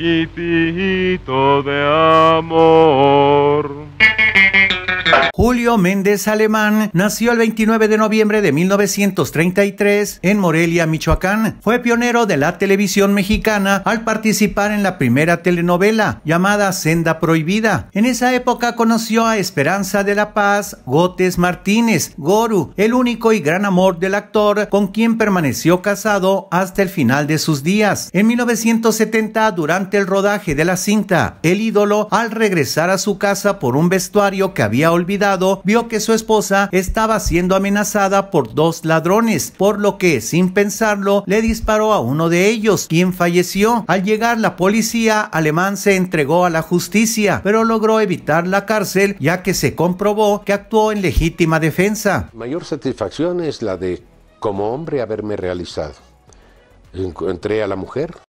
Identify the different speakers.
Speaker 1: chiquitito de amor. Julio Méndez Alemán nació el 29 de noviembre de 1933 en Morelia, Michoacán. Fue pionero de la televisión mexicana al participar en la primera telenovela llamada Senda Prohibida. En esa época conoció a Esperanza de la Paz Gotes Martínez, Goru, el único y gran amor del actor con quien permaneció casado hasta el final de sus días. En 1970, durante el rodaje de la cinta, el ídolo, al regresar a su casa por un vestuario que había olvidado, olvidado, vio que su esposa estaba siendo amenazada por dos ladrones, por lo que, sin pensarlo, le disparó a uno de ellos, quien falleció. Al llegar la policía, Alemán se entregó a la justicia, pero logró evitar la cárcel ya que se comprobó que actuó en legítima defensa.
Speaker 2: Mayor satisfacción es la de, como hombre, haberme realizado. Encontré a la mujer,